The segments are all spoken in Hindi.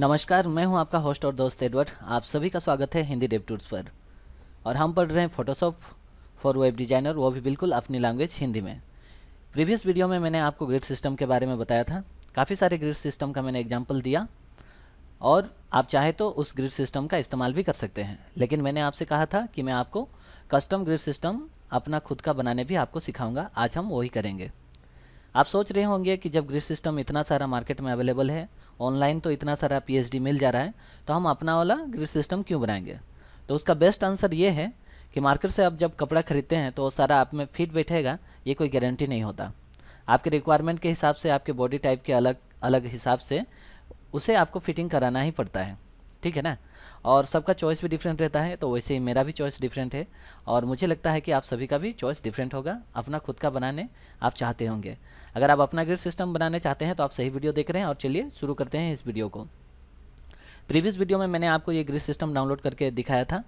नमस्कार मैं हूं आपका होस्ट और दोस्त एडवर्ड आप सभी का स्वागत है हिंदी डेव टूर्स पर और हम पढ़ रहे हैं फोटोशॉप फॉर वेब डिज़ाइनर वो भी बिल्कुल अपनी लैंग्वेज हिंदी में प्रीवियस वीडियो में मैंने आपको ग्रिड सिस्टम के बारे में बताया था काफ़ी सारे ग्रिड सिस्टम का मैंने एग्जाम्पल दिया और आप चाहे तो उस ग्रिड सिस्टम का इस्तेमाल भी कर सकते हैं लेकिन मैंने आपसे कहा था कि मैं आपको कस्टम ग्रिड सिस्टम अपना खुद का बनाने भी आपको सिखाऊंगा आज हम वही करेंगे आप सोच रहे होंगे कि जब ग्रिड सिस्टम इतना सारा मार्केट में अवेलेबल है ऑनलाइन तो इतना सारा पी मिल जा रहा है तो हम अपना वाला ग्रिड सिस्टम क्यों बनाएंगे तो उसका बेस्ट आंसर ये है कि मार्केट से आप जब कपड़ा खरीदते हैं तो वो सारा आप में फिट बैठेगा ये कोई गारंटी नहीं होता आपके रिक्वायरमेंट के हिसाब से आपके बॉडी टाइप के अलग अलग हिसाब से उसे आपको फिटिंग कराना ही पड़ता है ठीक है ना और सबका चॉइस भी डिफरेंट रहता है तो वैसे ही मेरा भी चॉइस डिफरेंट है और मुझे लगता है कि आप सभी का भी चॉइस डिफरेंट होगा अपना खुद का बनाने आप चाहते होंगे अगर आप अपना ग्रिड सिस्टम बनाने चाहते हैं तो आप सही वीडियो देख रहे हैं और चलिए शुरू करते हैं इस वीडियो को प्रीवियस वीडियो में मैंने आपको ये ग्रिड सिस्टम डाउनलोड करके दिखाया था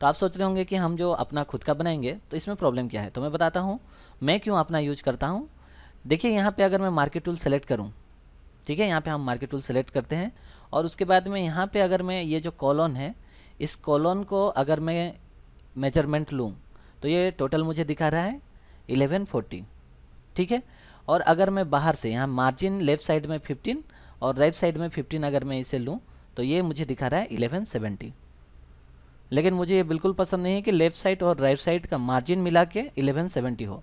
तो आप सोच रहे होंगे कि हम जो अपना खुद का बनाएंगे तो इसमें प्रॉब्लम क्या है तो मैं बताता हूँ मैं क्यों अपना यूज करता हूँ देखिए यहाँ पर अगर मैं मार्केट टूल सेलेक्ट करूँ ठीक है यहाँ पर हम मार्केट टूल सेलेक्ट करते हैं और उसके बाद में यहाँ पे अगर मैं ये जो कॉलोन है इस कॉलोन को अगर मैं मेजरमेंट लूँ तो ये टोटल मुझे दिखा रहा है 1140 ठीक है और अगर मैं बाहर से यहाँ मार्जिन लेफ़्ट साइड में फिफ्टीन और राइट साइड में फिफ्टीन अगर मैं इसे लूँ तो ये मुझे दिखा रहा है सेवेंटी लेकिन मुझे ये बिल्कुल पसंद नहीं है कि लेफ़्ट साइड और राइट साइड का मार्जिन मिला के सेवेंटी हो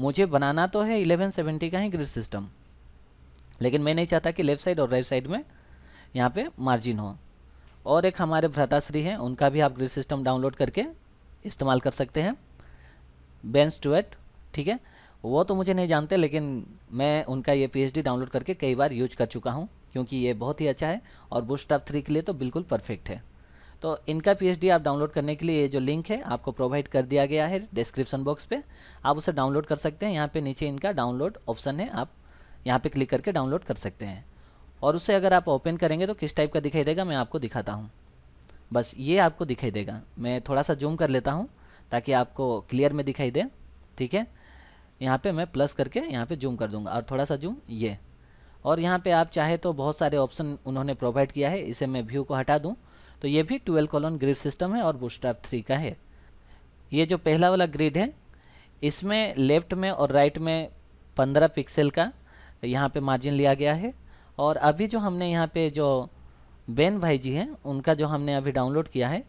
मुझे बनाना तो है 1170 का ही ग्रिड सिस्टम लेकिन मैं नहीं चाहता कि लेफ़्ट साइड और राइट साइड में यहाँ पे मार्जिन हो और एक हमारे भ्रताश्री हैं उनका भी आप ग्रिड सिस्टम डाउनलोड करके इस्तेमाल कर सकते हैं बेंस टूएट ठीक है वो तो मुझे नहीं जानते लेकिन मैं उनका ये पीएचडी डाउनलोड करके कई बार यूज कर चुका हूँ क्योंकि ये बहुत ही अच्छा है और बुस्ट थ्री के लिए तो बिल्कुल परफेक्ट है तो इनका पी आप डाउनलोड करने के लिए ये जो लिंक है आपको प्रोवाइड कर दिया गया है डिस्क्रिप्शन बॉक्स पे आप उसे डाउनलोड कर सकते हैं यहाँ पे नीचे इनका डाउनलोड ऑप्शन है आप यहाँ पे क्लिक करके डाउनलोड कर सकते हैं और उसे अगर आप ओपन करेंगे तो किस टाइप का दिखाई देगा मैं आपको दिखाता हूँ बस ये आपको दिखाई देगा मैं थोड़ा सा जूम कर लेता हूँ ताकि आपको क्लियर में दिखाई दे ठीक है यहाँ पे मैं प्लस करके यहाँ पे जूम कर दूँगा और थोड़ा सा जूम ये और यहाँ पे आप चाहे तो बहुत सारे ऑप्शन उन्होंने प्रोवाइड किया है इसे मैं व्यू को हटा दूँ तो ये भी ट्वेल्व कॉलोन ग्रिड सिस्टम है और बूस्टाप थ्री का है ये जो पहला वाला ग्रिड है इसमें लेफ्ट में और राइट में पंद्रह पिक्सल का यहाँ पर मार्जिन लिया गया है और अभी जो हमने यहाँ पे जो बेन भाई जी हैं उनका जो हमने अभी डाउनलोड किया है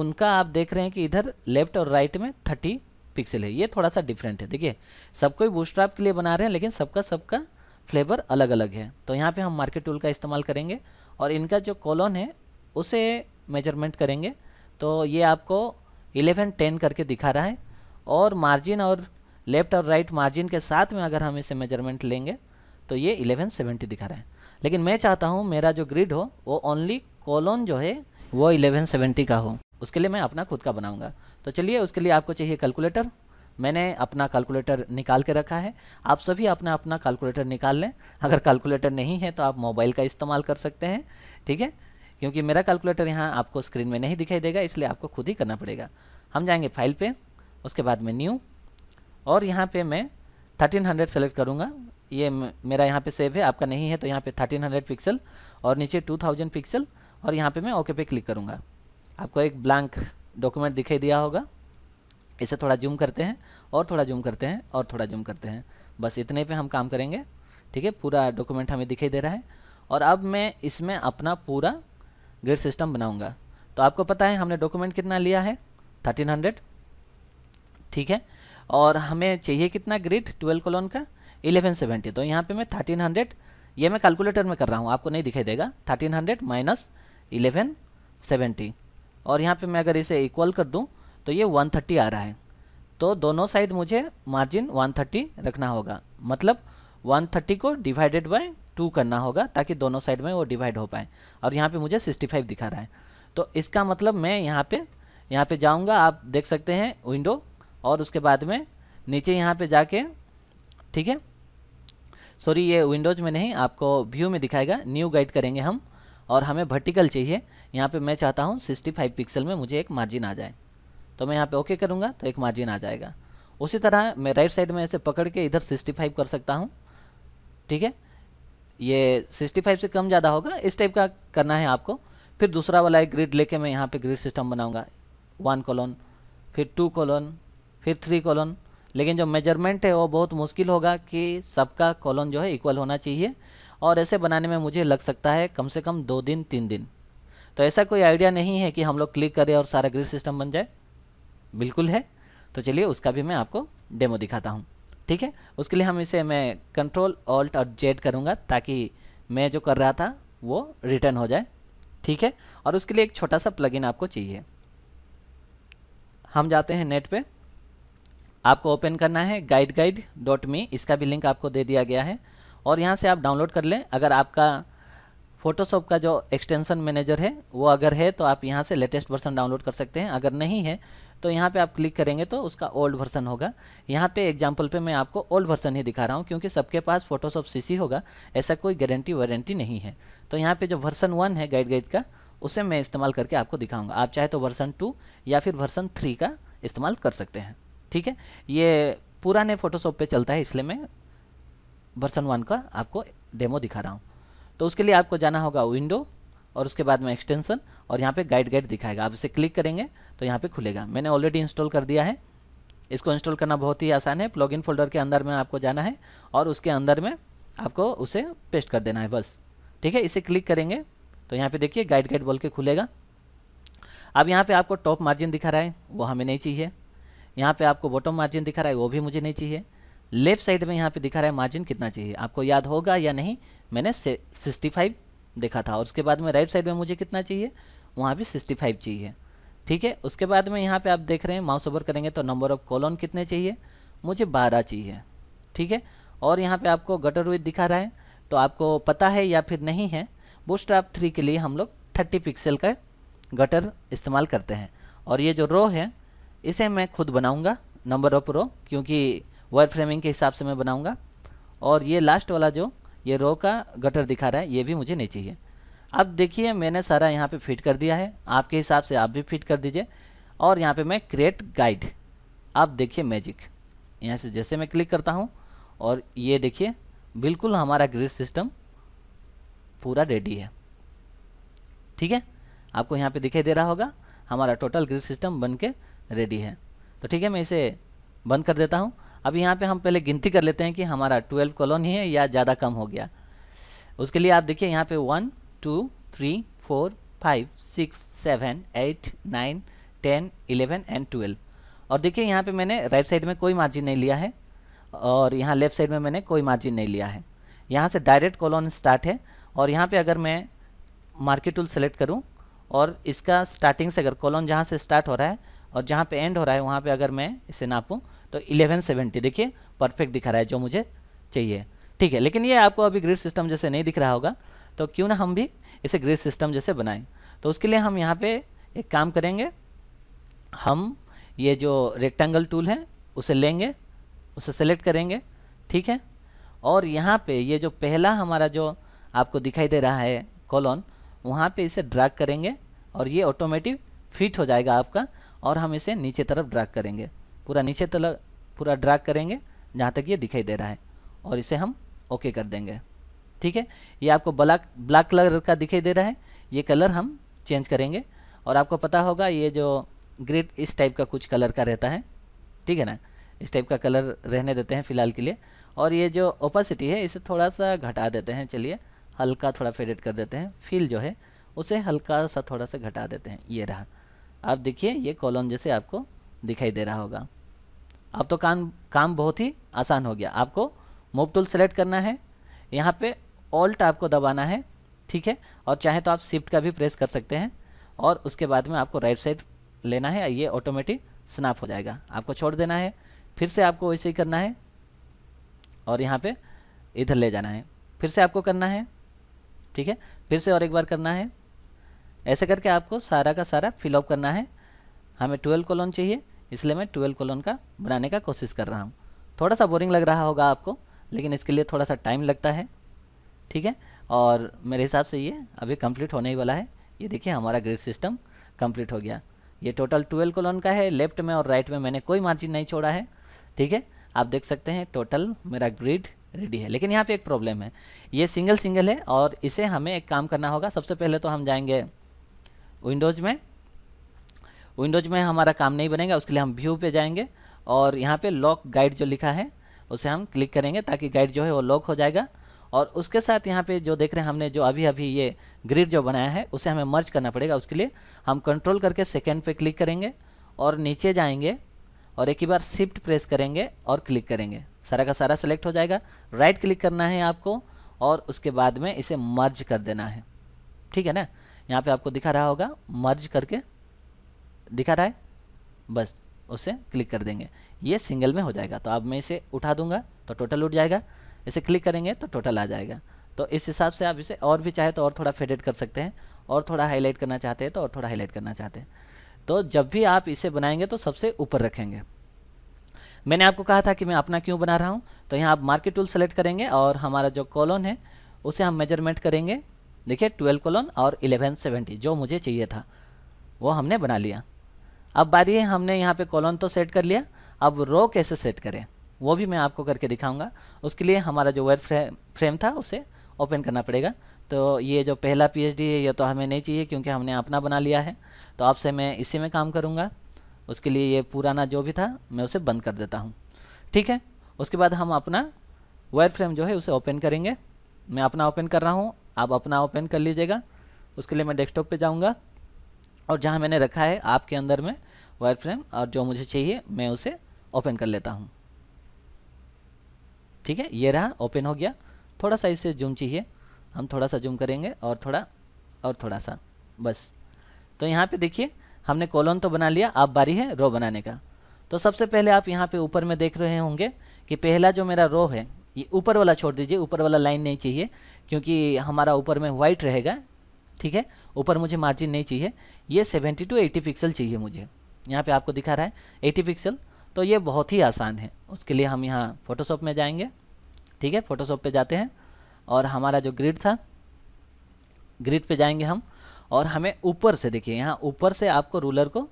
उनका आप देख रहे हैं कि इधर लेफ्ट और राइट में थर्टी पिक्सल है ये थोड़ा सा डिफरेंट है देखिए सबको ही बूस्ट्रैप के लिए बना रहे हैं लेकिन सबका सबका फ्लेवर अलग अलग है तो यहाँ पे हम मार्केट टूल का इस्तेमाल करेंगे और इनका जो कॉलोन है उसे मेजरमेंट करेंगे तो ये आपको इलेवन टेन करके दिखा रहा है और मार्जिन और लेफ्ट और राइट मार्जिन के साथ में अगर हम इसे मेजरमेंट लेंगे तो ये 1170 दिखा रहा है लेकिन मैं चाहता हूँ मेरा जो ग्रिड हो वो ओनली कॉलोन जो है वो 1170 का हो उसके लिए मैं अपना खुद का बनाऊँगा तो चलिए उसके लिए आपको चाहिए कैलकुलेटर मैंने अपना कैलकुलेटर निकाल के रखा है आप सभी अपना अपना कैलकुलेटर निकाल लें अगर कैलकुलेटर नहीं है तो आप मोबाइल का इस्तेमाल कर सकते हैं ठीक है क्योंकि मेरा कैलकुलेटर यहाँ आपको स्क्रीन में नहीं दिखाई देगा इसलिए आपको खुद ही करना पड़ेगा हम जाएंगे फाइल पे उसके बाद में न्यू और यहाँ पे मैं 1300 सेलेक्ट करूँगा ये मेरा यहाँ पे सेव है आपका नहीं है तो यहाँ पे 1300 पिक्सल और नीचे 2000 पिक्सल और यहाँ पे मैं ओके पे क्लिक करूँगा आपको एक ब्लैंक डॉक्यूमेंट दिखाई दिया होगा इसे थोड़ा जूम करते हैं और थोड़ा जूम करते हैं और थोड़ा जूम करते हैं बस इतने पर हम काम करेंगे ठीक है पूरा डॉक्यूमेंट हमें दिखाई दे रहा है और अब मैं इसमें अपना पूरा ग्रिड सिस्टम बनाऊँगा तो आपको पता है हमने डॉक्यूमेंट कितना लिया है थर्टीन ठीक है और हमें चाहिए कितना ग्रिड ट्वेल्व कॉलोन का इलेवन सेवेंटी तो यहाँ पे मैं थर्टीन हंड्रेड ये मैं कैलकुलेटर में कर रहा हूँ आपको नहीं दिखाई देगा thirteen hundred minus eleven seventy और यहाँ पे मैं अगर इसे इक्वल कर दूँ तो ये वन थर्टी आ रहा है तो दोनों साइड मुझे मार्जिन वन थर्टी रखना होगा मतलब वन थर्टी को डिवाइडेड बाय टू करना होगा ताकि दोनों साइड में वो डिवाइड हो पाए और यहाँ पर मुझे सिक्सटी फाइव दिखा रहा है तो इसका मतलब मैं यहाँ पर यहाँ पर जाऊँगा आप देख सकते हैं विंडो और उसके बाद में नीचे यहाँ पर जाके ठीक है सॉरी ये विंडोज़ में नहीं आपको व्यू में दिखाएगा न्यू गाइड करेंगे हम और हमें वर्टिकल चाहिए यहाँ पे मैं चाहता हूँ 65 पिक्सल में मुझे एक मार्जिन आ जाए तो मैं यहाँ पे ओके करूँगा तो एक मार्जिन आ जाएगा उसी तरह मैं राइट साइड में ऐसे पकड़ के इधर 65 कर सकता हूँ ठीक है ये 65 से कम ज़्यादा होगा इस टाइप का करना है आपको फिर दूसरा वाला एक ग्रिड लेके मैं यहाँ पे ग्रिड सिस्टम बनाऊँगा वन कॉलोन फिर टू कॉलोन फिर थ्री कॉलोन लेकिन जो मेजरमेंट है वो बहुत मुश्किल होगा कि सबका कॉलन जो है इक्वल होना चाहिए और ऐसे बनाने में मुझे लग सकता है कम से कम दो दिन तीन दिन तो ऐसा कोई आइडिया नहीं है कि हम लोग क्लिक करें और सारा ग्रिड सिस्टम बन जाए बिल्कुल है तो चलिए उसका भी मैं आपको डेमो दिखाता हूँ ठीक है उसके लिए हम इसे मैं कंट्रोल ऑल्ट और जेड करूँगा ताकि मैं जो कर रहा था वो रिटर्न हो जाए ठीक है और उसके लिए एक छोटा सा प्लगइन आपको चाहिए हम जाते हैं नेट पे आपको ओपन करना है गाइड गाइड डॉट मी इसका भी लिंक आपको दे दिया गया है और यहाँ से आप डाउनलोड कर लें अगर आपका फोटोशॉप का जो एक्सटेंशन मैनेजर है वो अगर है तो आप यहाँ से लेटेस्ट वर्सन डाउनलोड कर सकते हैं अगर नहीं है तो यहाँ पे आप क्लिक करेंगे तो उसका ओल्ड वर्सन होगा यहाँ पे एग्जाम्पल पे मैं आपको ओल्ड वर्सन ही दिखा रहा हूँ क्योंकि सबके पास फोटोशॉप सीसी होगा ऐसा कोई गारंटी वारंटी नहीं है तो यहाँ पे जो वर्सन वन है गाइड गाइड का उसे मैं इस्तेमाल करके आपको दिखाऊँगा आप चाहे तो वर्सन टू या फिर वर्सन थ्री का इस्तेमाल कर सकते हैं ठीक है ये पुराने फोटोशॉप पे चलता है इसलिए मैं वर्सन वन का आपको डेमो दिखा रहा हूँ तो उसके लिए आपको जाना होगा विंडो और उसके बाद में एक्सटेंसन और यहाँ पे गाइड गाइड दिखाएगा आप इसे क्लिक करेंगे तो यहाँ पे खुलेगा मैंने ऑलरेडी इंस्टॉल कर दिया है इसको इंस्टॉल करना बहुत ही आसान है प्लॉग फोल्डर के अंदर में आपको जाना है और उसके अंदर में आपको उसे पेस्ट कर देना है बस ठीक है इसे क्लिक करेंगे तो यहाँ पे देखिए गाइड गाइड बोल के खुलेगा अब यहाँ पे आपको टॉप मार्जिन दिखा रहा है वो हमें नहीं चाहिए यहाँ पे आपको बॉटम मार्जिन दिखा रहा है वो भी मुझे नहीं चाहिए लेफ्ट साइड में यहाँ पे दिखा रहा है मार्जिन कितना चाहिए आपको याद होगा या नहीं मैंने सिक्सटी फाइव देखा था और उसके बाद में राइट साइड में मुझे कितना चाहिए वहाँ भी सिक्सटी फाइव चाहिए ठीक है उसके बाद में यहाँ पर आप देख रहे हैं माउस ओवर करेंगे तो नंबर ऑफ कॉलोन कितने चाहिए मुझे बारह चाहिए ठीक है और यहाँ पर आपको गटर वेथ दिखा रहा है तो आपको पता है या फिर नहीं है बूस्ट आप थ्री के लिए हम लोग थर्टी पिक्सल का गटर इस्तेमाल करते हैं और ये जो रो है इसे मैं खुद बनाऊंगा नंबर ऑफ रो क्योंकि वायर फ्रेमिंग के हिसाब से मैं बनाऊंगा और ये लास्ट वाला जो ये रो का गटर दिखा रहा है ये भी मुझे नहीं चाहिए अब देखिए मैंने सारा यहाँ पे फिट कर दिया है आपके हिसाब से आप भी फिट कर दीजिए और यहाँ पे मैं क्रिएट गाइड आप देखिए मैजिक यहाँ से जैसे मैं क्लिक करता हूँ और ये देखिए बिल्कुल हमारा ग्रिड सिस्टम पूरा रेडी है ठीक है आपको यहाँ पे दिखाई दे रहा होगा हमारा टोटल ग्रिड सिस्टम बन के रेडी है तो ठीक है मैं इसे बंद कर देता हूँ अब यहाँ पे हम पहले गिनती कर लेते हैं कि हमारा ट्वेल्व कॉलोन ही है या ज़्यादा कम हो गया उसके लिए आप देखिए यहाँ पे one two three four five six seven eight nine ten eleven and twelve और देखिए यहाँ पे मैंने राइट साइड में कोई मार्जिन नहीं लिया है और यहाँ लेफ्ट साइड में मैंने कोई मार्जिन नहीं लिया है यहाँ से डायरेक्ट कॉलोन स्टार्ट है और यहाँ पर अगर मैं मार्केट टूल सेलेक्ट करूँ और इसका स्टार्टिंग से अगर कॉलोन जहाँ से स्टार्ट हो रहा है और जहाँ पे एंड हो रहा है वहाँ पे अगर मैं इसे नापूँ तो 1170 देखिए परफेक्ट दिखा रहा है जो मुझे चाहिए ठीक है लेकिन ये आपको अभी ग्रिड सिस्टम जैसे नहीं दिख रहा होगा तो क्यों ना हम भी इसे ग्रिड सिस्टम जैसे बनाएं तो उसके लिए हम यहाँ पे एक काम करेंगे हम ये जो रेक्टेंगल टूल है उसे लेंगे उसे सेलेक्ट करेंगे ठीक है और यहाँ पे ये जो पहला हमारा जो आपको दिखाई दे रहा है कॉलोन वहाँ पे इसे ड्रैग करेंगे और ये ऑटोमेटिक फिट हो जाएगा आपका और हम इसे नीचे तरफ ड्रैग करेंगे पूरा नीचे तरफ पूरा ड्रैग करेंगे जहाँ तक ये दिखाई दे रहा है और इसे हम ओके कर देंगे ठीक है ये आपको ब्लैक ब्लैक कलर का दिखाई दे रहा है ये कलर हम चेंज करेंगे और आपको पता होगा ये जो ग्रिड इस टाइप का कुछ कलर का रहता है ठीक है ना इस टाइप का कलर रहने देते हैं फिलहाल के लिए और ये जो ओपासिटी है इसे थोड़ा सा घटा देते हैं चलिए हल्का थोड़ा फेडेड कर देते हैं फील जो है उसे हल्का सा थोड़ा सा घटा देते हैं ये रहा आप देखिए ये कॉलम जैसे आपको दिखाई दे रहा होगा अब तो काम काम बहुत ही आसान हो गया आपको मोब टूल सेलेक्ट करना है यहाँ पे ऑल्ट आपको दबाना है ठीक है और चाहे तो आप शिफ्ट का भी प्रेस कर सकते हैं और उसके बाद में आपको राइट साइड लेना है ये ऑटोमेटिक स्नैप हो जाएगा आपको छोड़ देना है फिर से आपको वैसे ही करना है और यहाँ पे इधर ले जाना है फिर से आपको करना है ठीक है फिर से और एक बार करना है ऐसे करके आपको सारा का सारा फिलअप करना है हमें ट्वेल्व कॉलोन चाहिए इसलिए मैं ट्वेल्व कॉलोन का बनाने का कोशिश कर रहा हूँ थोड़ा सा बोरिंग लग रहा होगा आपको लेकिन इसके लिए थोड़ा सा टाइम लगता है ठीक है और मेरे हिसाब से ये अभी कंप्लीट होने ही वाला है ये देखिए हमारा ग्रिड सिस्टम कंप्लीट हो गया ये टोटल ट्वेल्व कॉलोन का है लेफ्ट में और राइट में मैंने कोई मार्जिन नहीं छोड़ा है ठीक है आप देख सकते हैं टोटल मेरा ग्रिड रेडी है लेकिन यहाँ पे एक प्रॉब्लम है ये सिंगल सिंगल है और इसे हमें एक काम करना होगा सबसे पहले तो हम जाएंगे विंडोज़ में विंडोज़ में हमारा काम नहीं बनेगा उसके लिए हम व्यू पे जाएंगे और यहाँ पे लॉक गाइड जो लिखा है उसे हम क्लिक करेंगे ताकि गाइड जो है वो लॉक हो जाएगा और उसके साथ यहाँ पे जो देख रहे हैं हमने जो अभी अभी ये ग्रिड जो बनाया है उसे हमें मर्ज करना पड़ेगा उसके लिए हम कंट्रोल करके सेकेंड पर क्लिक करेंगे और नीचे जाएंगे और एक ही बार शिफ्ट प्रेस करेंगे और क्लिक करेंगे सारा का सारा सेलेक्ट हो जाएगा राइट क्लिक करना है आपको और उसके बाद में इसे मर्ज कर देना है ठीक है ना यहाँ पे आपको दिखा रहा होगा मर्ज करके दिखा रहा है बस उसे क्लिक कर देंगे ये सिंगल में हो जाएगा तो अब मैं इसे उठा दूंगा तो टोटल उठ जाएगा इसे क्लिक करेंगे तो टोटल आ जाएगा तो इस हिसाब से आप इसे और भी चाहे तो और थोड़ा फेडेड कर सकते हैं और थोड़ा हाईलाइट करना चाहते हैं तो और थोड़ा हाईलाइट करना चाहते हैं तो जब भी आप इसे बनाएंगे तो सबसे ऊपर रखेंगे मैंने आपको कहा था कि मैं अपना क्यों बना रहा हूँ तो यहाँ आप मार्केट टूल सेलेक्ट करेंगे और हमारा जो कॉलोन है उसे हम मेजरमेंट करेंगे देखिए ट्वेल्व कोलन और इलेवन सेवेंटी जो मुझे चाहिए था वो हमने बना लिया अब बारी है हमने यहाँ पे कॉलन तो सेट कर लिया अब रो कैसे सेट करें वो भी मैं आपको करके दिखाऊंगा उसके लिए हमारा जो वेब फ्रेम फ्रेम था उसे ओपन करना पड़ेगा तो ये जो पहला पीएचडी है ये तो हमें नहीं चाहिए क्योंकि हमने अपना बना लिया है तो आपसे मैं इसी में काम करूँगा उसके लिए ये पुराना जो भी था मैं उसे बंद कर देता हूँ ठीक है उसके बाद हम अपना वायर फ्रेम जो है उसे ओपन करेंगे मैं अपना ओपन कर रहा हूँ आप अपना ओपन कर लीजिएगा उसके लिए मैं डेस्कटॉप पे जाऊँगा और जहाँ मैंने रखा है आपके अंदर में वायर फ्रेम और जो मुझे चाहिए मैं उसे ओपन कर लेता हूँ ठीक है ये रहा ओपन हो गया थोड़ा सा इसे जूम चाहिए हम थोड़ा सा जूम करेंगे और थोड़ा और थोड़ा सा बस तो यहाँ पर देखिए हमने कॉलोन तो बना लिया आप बारी है रो बनाने का तो सबसे पहले आप यहाँ पे ऊपर में देख रहे होंगे कि पहला जो मेरा रो है ये ऊपर वाला छोड़ दीजिए ऊपर वाला लाइन नहीं चाहिए क्योंकि हमारा ऊपर में वाइट रहेगा ठीक है ऊपर मुझे मार्जिन नहीं चाहिए ये 70 टू 80 पिक्सल चाहिए मुझे यहाँ पे आपको दिखा रहा है 80 पिक्सल तो ये बहुत ही आसान है उसके लिए हम यहाँ फ़ोटोशॉप में जाएंगे ठीक है फ़ोटोशॉप पे जाते हैं और हमारा जो ग्रिड था ग्रिड पे जाएंगे हम और हमें ऊपर से देखिए यहाँ ऊपर से आपको रूलर को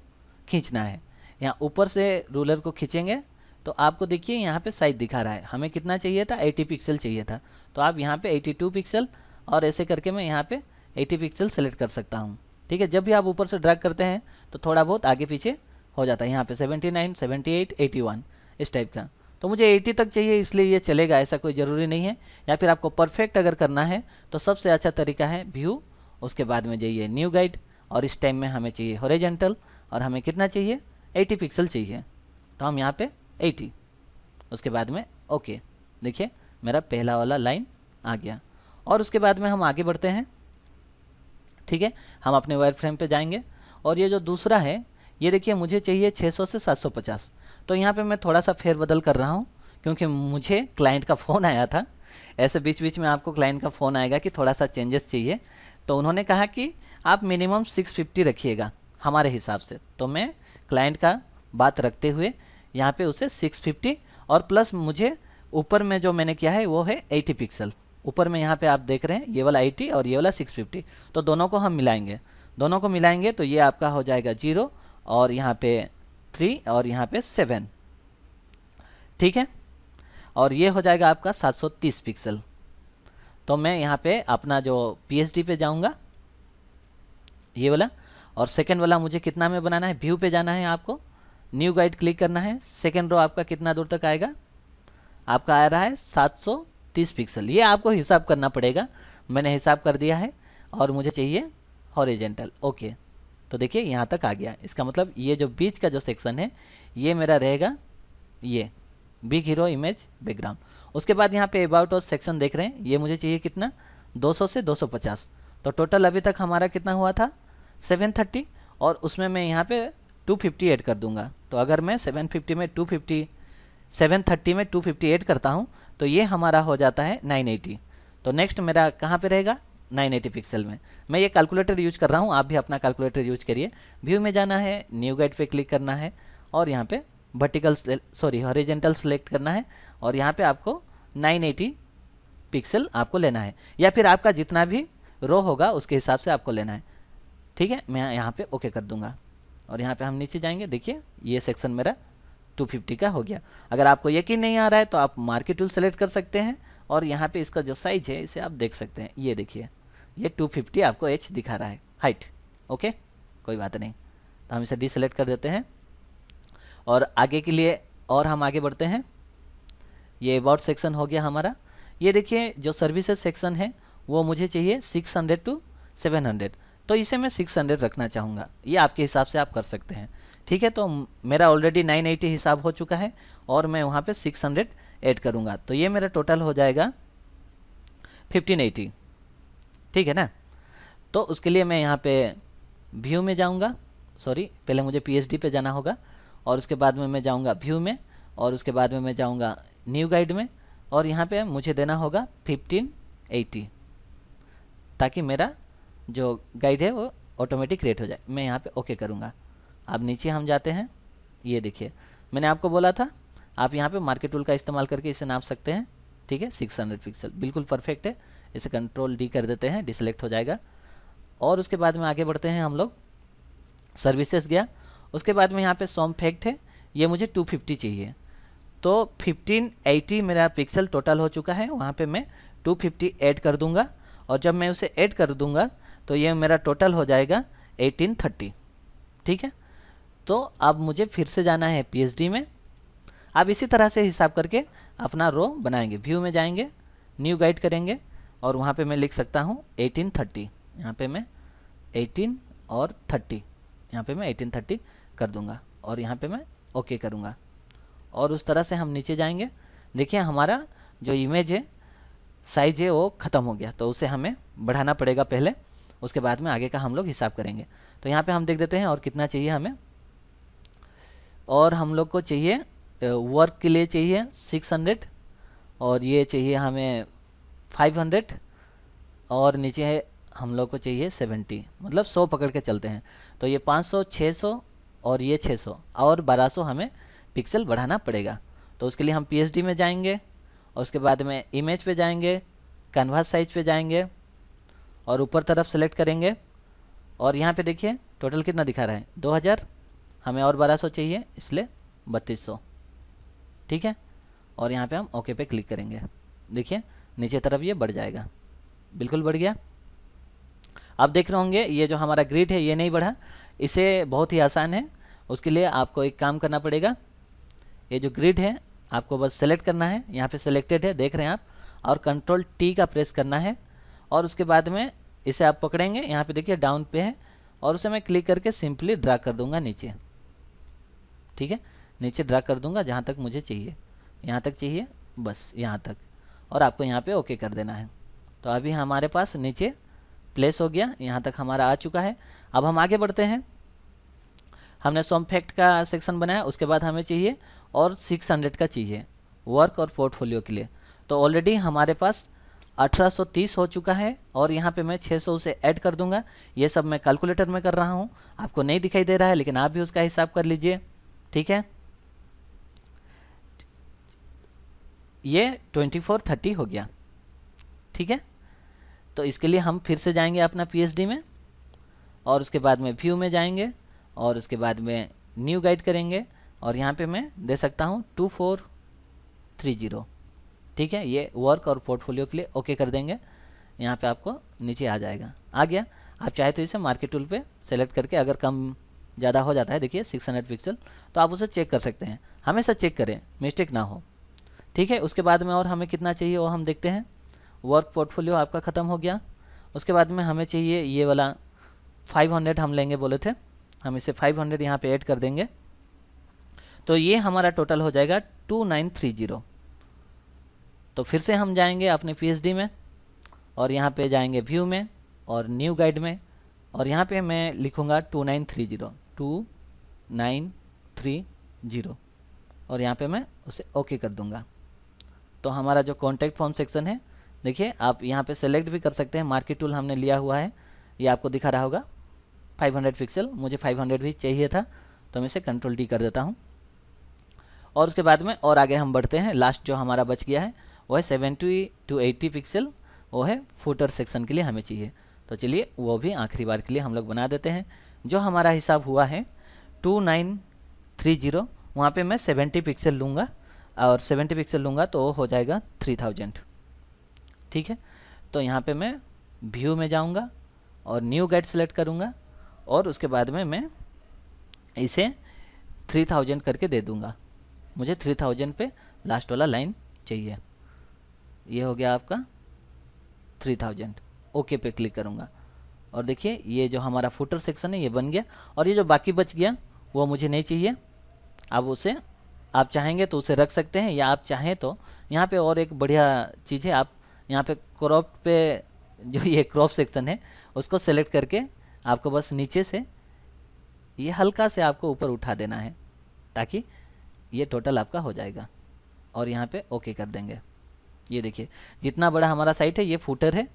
खींचना है यहाँ ऊपर से रूलर को खींचेंगे तो आपको देखिए यहाँ पे साइज दिखा रहा है हमें कितना चाहिए था 80 पिक्सल चाहिए था तो आप यहाँ पे 82 पिक्सल और ऐसे करके मैं यहाँ पे 80 पिक्सल सेलेक्ट कर सकता हूँ ठीक है जब भी आप ऊपर से ड्रैग करते हैं तो थोड़ा बहुत आगे पीछे हो जाता है यहाँ पे 79, 78, 81 इस टाइप का तो मुझे 80 तक चाहिए इसलिए ये चलेगा ऐसा कोई ज़रूरी नहीं है या फिर आपको परफेक्ट अगर करना है तो सबसे अच्छा तरीका है व्यू उसके बाद में जाइए न्यू गाइड और इस टाइम में हमें चाहिए हॉरिजेंटल और हमें कितना चाहिए एटी पिक्सल चाहिए तो हम यहाँ पे एटी उसके बाद में ओके देखिए मेरा पहला वाला लाइन आ गया और उसके बाद में हम आगे बढ़ते हैं ठीक है हम अपने वायर फ्रेम पर जाएंगे और ये जो दूसरा है ये देखिए मुझे चाहिए 600 से 750 तो यहाँ पे मैं थोड़ा सा फेरबदल कर रहा हूँ क्योंकि मुझे क्लाइंट का फ़ोन आया था ऐसे बीच बीच में आपको क्लाइंट का फ़ोन आएगा कि थोड़ा सा चेंजेस चाहिए तो उन्होंने कहा कि आप मिनिमम 650 रखिएगा हमारे हिसाब से तो मैं क्लाइंट का बात रखते हुए यहाँ पे उसे 650 और प्लस मुझे ऊपर में जो मैंने किया है वो है 80 पिक्सल ऊपर में यहाँ पे आप देख रहे हैं ये वाला 80 और ये वाला 650 तो दोनों को हम मिलाएंगे दोनों को मिलाएंगे तो ये आपका हो जाएगा जीरो और यहाँ पे थ्री और यहाँ पे सेवन ठीक है और ये हो जाएगा आपका 730 पिक्सल तो मैं यहाँ पे अपना जो पी पे जाऊँगा ये वाला और सेकेंड वाला मुझे कितना में बनाना है व्यू पे जाना है आपको न्यू गाइड क्लिक करना है सेकेंड रो आपका कितना दूर तक आएगा आपका आ रहा है 730 पिक्सल ये आपको हिसाब करना पड़ेगा मैंने हिसाब कर दिया है और मुझे चाहिए हॉरिजेंटल ओके तो देखिए यहाँ तक आ गया इसका मतलब ये जो बीच का जो सेक्शन है ये मेरा रहेगा ये बिग हीरो इमेज बैकग्राउंड उसके बाद यहाँ पे अबाउट और सेक्शन देख रहे हैं ये मुझे चाहिए कितना 200 से 250 तो टोटल अभी तक हमारा कितना हुआ था 730 और उसमें मैं यहाँ पे 250 ऐड कर दूंगा तो अगर मैं 750 में 250 730 में 250 ऐड करता हूँ तो ये हमारा हो जाता है 980 तो नेक्स्ट मेरा कहाँ पे रहेगा 980 पिक्सल में मैं ये कैलकुलेटर यूज कर रहा हूँ आप भी अपना कैलकुलेटर यूज करिए व्यू में जाना है न्यू गाइड पे क्लिक करना है और यहाँ पर वर्टिकल सॉरी हॉरिजेंटल सेलेक्ट करना है और यहाँ पर आपको एटी पिक्सल आपको लेना है या फिर आपका जितना भी रो होगा उसके हिसाब से आपको लेना है ठीक है मैं यहाँ पे ओके कर दूंगा और यहाँ पे हम नीचे जाएंगे देखिए ये सेक्शन मेरा 250 का हो गया अगर आपको यकीन नहीं आ रहा है तो आप मार्केट टूल सेलेक्ट कर सकते हैं और यहाँ पे इसका जो साइज है इसे आप देख सकते हैं ये देखिए ये 250 आपको एच दिखा रहा है हाइट ओके कोई बात नहीं तो हम इसे डिसलेक्ट कर देते हैं और आगे के लिए और हम आगे बढ़ते हैं ये अबाउट सेक्शन हो गया हमारा ये देखिए जो सर्विसेज सेक्शन है वो मुझे चाहिए सिक्स टू हंड्रेड तो इसे मैं सिक्स हंड्रेड रखना चाहूँगा ये आपके हिसाब से आप कर सकते हैं ठीक है तो मेरा ऑलरेडी नाइन एटी हिसाब हो चुका है और मैं वहाँ पे सिक्स हंड्रेड ऐड करूँगा तो ये मेरा टोटल हो जाएगा फिफ्टीन एटी ठीक है ना तो उसके लिए मैं यहाँ पे व्यू में जाऊँगा सॉरी पहले मुझे पी पे जाना होगा और उसके बाद में मैं जाऊँगा व्यू में और उसके बाद में मैं जाऊँगा न्यू गाइड में और यहाँ पे मुझे देना होगा फिफ्टीन एटी ताकि मेरा जो गाइड है वो ऑटोमेटिक क्रिएट हो जाए मैं यहाँ पे ओके करूँगा अब नीचे हम जाते हैं ये देखिए मैंने आपको बोला था आप यहाँ पे मार्केट टूल का इस्तेमाल करके इसे नाप सकते हैं ठीक है 600 पिक्सल बिल्कुल परफेक्ट है इसे कंट्रोल डी कर देते हैं डिसलेक्ट हो जाएगा और उसके बाद में आगे बढ़ते हैं हम लोग सर्विसेज गया उसके बाद में यहाँ पर सॉम फैक्ट है ये मुझे टू चाहिए तो फिफ्टीन मेरा पिक्सल टोटल हो चुका है वहाँ पर मैं टू ऐड कर दूँगा और जब मैं उसे ऐड कर दूँगा तो ये मेरा टोटल हो जाएगा 1830 ठीक है तो अब मुझे फिर से जाना है पीएचडी में आप इसी तरह से हिसाब करके अपना रो बनाएंगे व्यू में जाएंगे न्यू गाइड करेंगे और वहाँ पे मैं लिख सकता हूँ 1830 थर्टी यहाँ पर मैं 18 और 30 यहाँ पे मैं 1830 कर दूँगा और यहाँ पे मैं ओके करूँगा और उस तरह से हम नीचे जाएंगे देखिए हमारा जो इमेज है साइज है वो ख़त्म हो गया तो उसे हमें बढ़ाना पड़ेगा पहले उसके बाद में आगे का हम लोग हिसाब करेंगे तो यहाँ पे हम देख देते हैं और कितना चाहिए हमें और हम लोग को चाहिए वर्क के लिए चाहिए सिक्स हंड्रेड और ये चाहिए हमें फाइव हंड्रेड और नीचे है हम लोग को चाहिए सेवेंटी मतलब सौ पकड़ के चलते हैं तो ये पाँच सौ छः सौ और ये छः सौ और बारह सौ हमें पिक्सल बढ़ाना पड़ेगा तो उसके लिए हम पी में जाएंगे और उसके बाद में इमेज पे जाएंगे कैनवास साइज पे जाएंगे और ऊपर तरफ सेलेक्ट करेंगे और यहाँ पे देखिए टोटल कितना दिखा रहा है 2000 हमें और 1200 चाहिए इसलिए 3200 ठीक है और यहाँ पे हम ओके पे क्लिक करेंगे देखिए नीचे तरफ ये बढ़ जाएगा बिल्कुल बढ़ गया आप देख रहे होंगे ये जो हमारा ग्रिड है ये नहीं बढ़ा इसे बहुत ही आसान है उसके लिए आपको एक काम करना पड़ेगा ये जो ग्रिड है आपको बस सेलेक्ट करना है यहाँ पे सेलेक्टेड है देख रहे हैं आप और कंट्रोल टी का प्रेस करना है और उसके बाद में इसे आप पकड़ेंगे यहाँ पे देखिए डाउन पे है और उसे मैं क्लिक करके सिंपली ड्रा कर दूंगा नीचे ठीक है नीचे ड्रा कर दूंगा जहाँ तक मुझे चाहिए यहाँ तक चाहिए बस यहाँ तक और आपको यहाँ पे ओके कर देना है तो अभी हमारे पास नीचे प्लेस हो गया यहाँ तक हमारा आ चुका है अब हम आगे बढ़ते हैं हमने सोमफेक्ट का सेक्शन बनाया उसके बाद हमें चाहिए और हंड्रेड का चाहिए वर्क और पोर्टफोलियो के लिए तो ऑलरेडी हमारे पास 1830 हो चुका है और यहाँ पे मैं 600 से ऐड कर दूंगा ये सब मैं कैलकुलेटर में कर रहा हूँ आपको नहीं दिखाई दे रहा है लेकिन आप भी उसका हिसाब कर लीजिए ठीक है ये 2430 हो गया ठीक है तो इसके लिए हम फिर से जाएंगे अपना पीएचडी में और उसके बाद में व्यू में जाएंगे और उसके बाद में न्यू गाइड करेंगे और यहाँ पे मैं दे सकता हूँ टू फोर थ्री जीरो ठीक है ये वर्क और पोर्टफोलियो के लिए ओके कर देंगे यहाँ पे आपको नीचे आ जाएगा आ गया आप चाहे तो इसे मार्केट टूल पे सेलेक्ट करके अगर कम ज़्यादा हो जाता है देखिए 600 पिक्सल तो आप उसे चेक कर सकते हैं हमेशा चेक करें मिस्टेक ना हो ठीक है उसके बाद में और हमें कितना चाहिए वो हम देखते हैं वर्क पोर्टफोलियो आपका ख़त्म हो गया उसके बाद में हमें चाहिए ये वाला फाइव हम लेंगे बोले थे हम इसे फाइव हंड्रेड यहाँ पर ऐड कर देंगे तो ये हमारा टोटल हो जाएगा टू नाइन थ्री ज़ीरो तो फिर से हम जाएंगे अपने पी में और यहाँ पे जाएंगे व्यू में और न्यू गाइड में और यहाँ पे मैं लिखूँगा two nine three zero two nine three zero और यहाँ पे मैं उसे ओके कर दूँगा तो हमारा जो कॉन्टैक्ट फॉर्म सेक्शन है देखिए आप यहाँ पे सेलेक्ट भी कर सकते हैं मार्केट टूल हमने लिया हुआ है ये आपको दिखा रहा होगा 500 पिक्सल मुझे 500 भी चाहिए था तो मैं इसे कंट्रोल डी कर देता हूँ और उसके बाद में और आगे हम बढ़ते हैं लास्ट जो हमारा बच गया है वो है सेवेंटी टू एट्टी पिक्सल वो है फुटर सेक्शन के लिए हमें चाहिए तो चलिए वो भी आखिरी बार के लिए हम लोग बना देते हैं जो हमारा हिसाब हुआ है टू नाइन थ्री जीरो वहाँ पर मैं सेवेंटी पिक्सल लूँगा और सेवेंटी पिक्सल लूँगा तो हो जाएगा थ्री थाउजेंड ठीक है तो यहाँ पे मैं व्यू में जाऊँगा और न्यू गाइड सेलेक्ट करूँगा और उसके बाद में मैं इसे थ्री थाउजेंड करके दे दूँगा मुझे थ्री थाउजेंड पर लास्ट वाला लाइन चाहिए ये हो गया आपका थ्री थाउजेंड ओके पे क्लिक करूँगा और देखिए ये जो हमारा फुटर सेक्शन है ये बन गया और ये जो बाकी बच गया वो मुझे नहीं चाहिए आप उसे आप चाहेंगे तो उसे रख सकते हैं या आप चाहें तो यहाँ पे और एक बढ़िया चीज़ है आप यहाँ पे क्रॉप पे जो ये क्रॉप सेक्शन है उसको सेलेक्ट करके आपको बस नीचे से ये हल्का से आपको ऊपर उठा देना है ताकि ये टोटल आपका हो जाएगा और यहाँ पे ओके कर देंगे ये देखिए जितना बड़ा हमारा साइट है ये फूटर है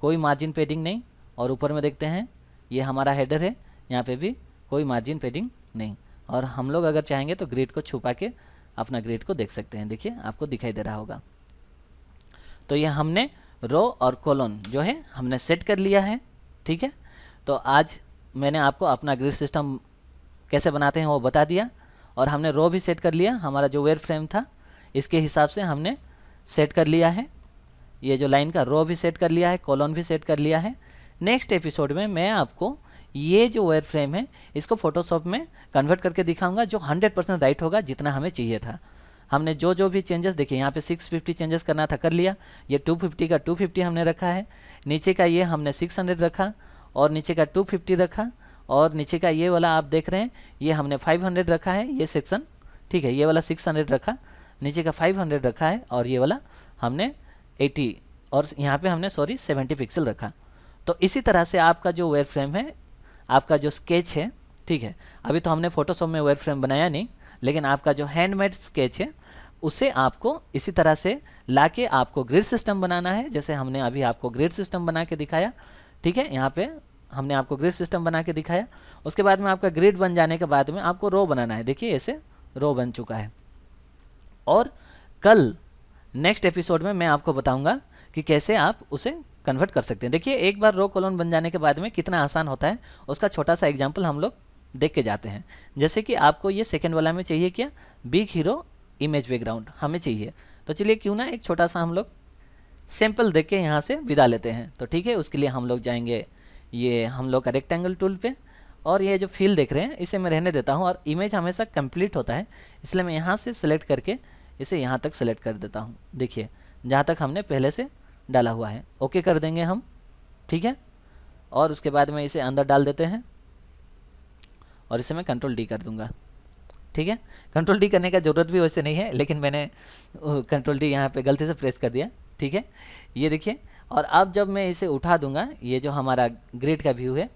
कोई मार्जिन पेडिंग नहीं और ऊपर में देखते हैं ये हमारा हेडर है यहाँ पे भी कोई मार्जिन पेडिंग नहीं और हम लोग अगर चाहेंगे तो ग्रेड को छुपा के अपना ग्रेड को देख सकते हैं देखिए आपको दिखाई दे रहा होगा तो ये हमने रो और कॉलोन जो है हमने सेट कर लिया है ठीक है तो आज मैंने आपको अपना ग्रिड सिस्टम कैसे बनाते हैं वो बता दिया और हमने रो भी सेट कर लिया हमारा जो वेयर फ्रेम था इसके हिसाब से हमने सेट कर लिया है ये जो लाइन का रो भी सेट कर लिया है कॉलोन भी सेट कर लिया है नेक्स्ट एपिसोड में मैं आपको ये जो वेयर फ्रेम है इसको फोटोशॉप में कन्वर्ट करके दिखाऊंगा जो 100 परसेंट राइट होगा जितना हमें चाहिए था हमने जो जो भी चेंजेस देखे यहाँ पे 650 चेंजेस करना था कर लिया ये 250 का 250 हमने रखा है नीचे का ये हमने 600 रखा और नीचे का 250 रखा और नीचे का ये वाला आप देख रहे हैं ये हमने 500 रखा है ये सेक्शन ठीक है ये वाला 600 रखा नीचे का 500 रखा है और ये वाला हमने 80 और यहाँ पे हमने सॉरी 70 पिक्सल रखा तो इसी तरह से आपका जो वेयर फ्रेम है आपका जो स्केच है ठीक है अभी तो हमने फोटोशॉप में वेयर फ्रेम बनाया नहीं लेकिन आपका जो हैंडमेड स्केच है उसे आपको इसी तरह से लाके आपको ग्रिड सिस्टम बनाना है जैसे हमने अभी आपको ग्रिड सिस्टम बना के दिखाया ठीक है यहाँ पे हमने आपको ग्रिड सिस्टम बना के दिखाया उसके बाद में आपका ग्रिड बन जाने के बाद में आपको रो बनाना है देखिए ऐसे रो बन चुका है और कल नेक्स्ट एपिसोड में मैं आपको बताऊंगा कि कैसे आप उसे कन्वर्ट कर सकते हैं देखिए एक बार रो कॉलोन बन जाने के बाद में कितना आसान होता है उसका छोटा सा एग्जाम्पल हम लोग देख के जाते हैं जैसे कि आपको ये सेकेंड वाला में चाहिए क्या बिग हीरो इमेज बैकग्राउंड हमें चाहिए तो चलिए क्यों ना एक छोटा सा हम लोग सैंपल देख के यहाँ से विदा लेते हैं तो ठीक है उसके लिए हम लोग जाएंगे ये हम लोग का रेक्टेंगल टूल पे और ये जो फील देख रहे हैं इसे मैं रहने देता हूँ और इमेज हमेशा कंप्लीट होता है इसलिए मैं यहाँ से सेलेक्ट करके इसे यहाँ तक सेलेक्ट कर देता हूँ देखिए जहाँ तक हमने पहले से डाला हुआ है ओके कर देंगे हम ठीक है और उसके बाद में इसे अंदर डाल देते हैं और इसे मैं कंट्रोल डी कर दूंगा ठीक है कंट्रोल डी करने का ज़रूरत भी वैसे नहीं है लेकिन मैंने कंट्रोल डी यहाँ पे गलती से प्रेस कर दिया ठीक है ये देखिए और अब जब मैं इसे उठा दूंगा ये जो हमारा ग्रिड का व्यू है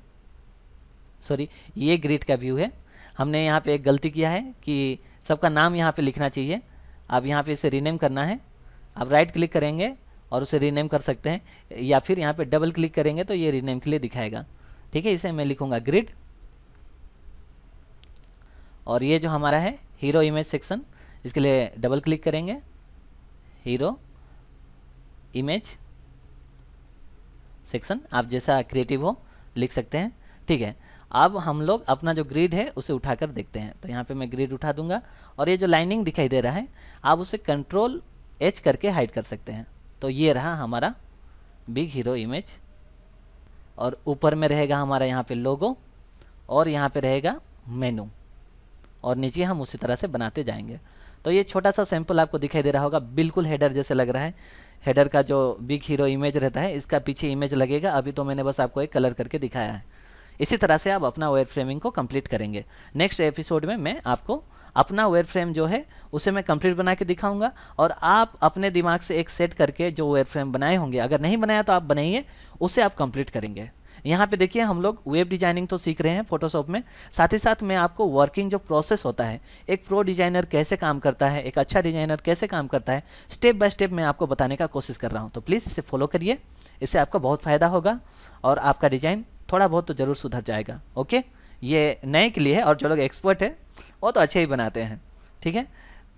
सॉरी ये ग्रिड का व्यू है हमने यहाँ पे एक गलती किया है कि सबका नाम यहाँ पे लिखना चाहिए आप यहाँ पे इसे रीनेम करना है आप राइट क्लिक करेंगे और उसे रीनेम कर सकते हैं या फिर यहाँ पे डबल क्लिक करेंगे तो ये रीनेम के लिए दिखाएगा ठीक है इसे मैं लिखूँगा ग्रिड और ये जो हमारा है हीरो इमेज सेक्शन इसके लिए डबल क्लिक करेंगे हीरो इमेज सेक्शन आप जैसा क्रिएटिव हो लिख सकते हैं ठीक है अब हम लोग अपना जो ग्रिड है उसे उठाकर देखते हैं तो यहाँ पे मैं ग्रिड उठा दूंगा और ये जो लाइनिंग दिखाई दे रहा है आप उसे कंट्रोल एच करके हाइड कर सकते हैं तो ये रहा हमारा बिग हीरो इमेज और ऊपर में रहेगा हमारा यहाँ पे लोगो और यहाँ पे रहेगा मेनू और नीचे हम उसी तरह से बनाते जाएंगे तो ये छोटा सा सैंपल आपको दिखाई दे रहा होगा बिल्कुल हेडर जैसे लग रहा है हेडर का जो बिग हीरो इमेज रहता है इसका पीछे इमेज लगेगा अभी तो मैंने बस आपको एक कलर करके दिखाया है इसी तरह से आप अपना वेयर फ्रेमिंग को कंप्लीट करेंगे नेक्स्ट एपिसोड में मैं आपको अपना वेयर फ्रेम जो है उसे मैं कंप्लीट बना के दिखाऊंगा और आप अपने दिमाग से एक सेट करके जो वेयर फ्रेम बनाए होंगे अगर नहीं बनाया तो आप बनाइए उसे आप कंप्लीट करेंगे यहाँ पे देखिए हम लोग वेब डिजाइनिंग तो सीख रहे हैं फोटोशॉप में साथ ही साथ मैं आपको वर्किंग जो प्रोसेस होता है एक प्रो डिजाइनर कैसे काम करता है एक अच्छा डिजाइनर कैसे काम करता है स्टेप बाय स्टेप मैं आपको बताने का कोशिश कर रहा हूँ तो प्लीज़ इसे फॉलो करिए इससे आपका बहुत फ़ायदा होगा और आपका डिज़ाइन थोड़ा बहुत तो ज़रूर सुधर जाएगा ओके ये नए के लिए है और जो लोग एक्सपर्ट हैं वो तो अच्छे ही बनाते हैं ठीक है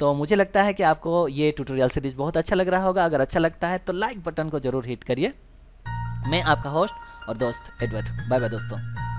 तो मुझे लगता है कि आपको ये ट्यूटोरियल सीरीज बहुत अच्छा लग रहा होगा अगर अच्छा लगता है तो लाइक बटन को ज़रूर हिट करिए मैं आपका होस्ट और दोस्त एडवर्ड बाय बाय दोस्तों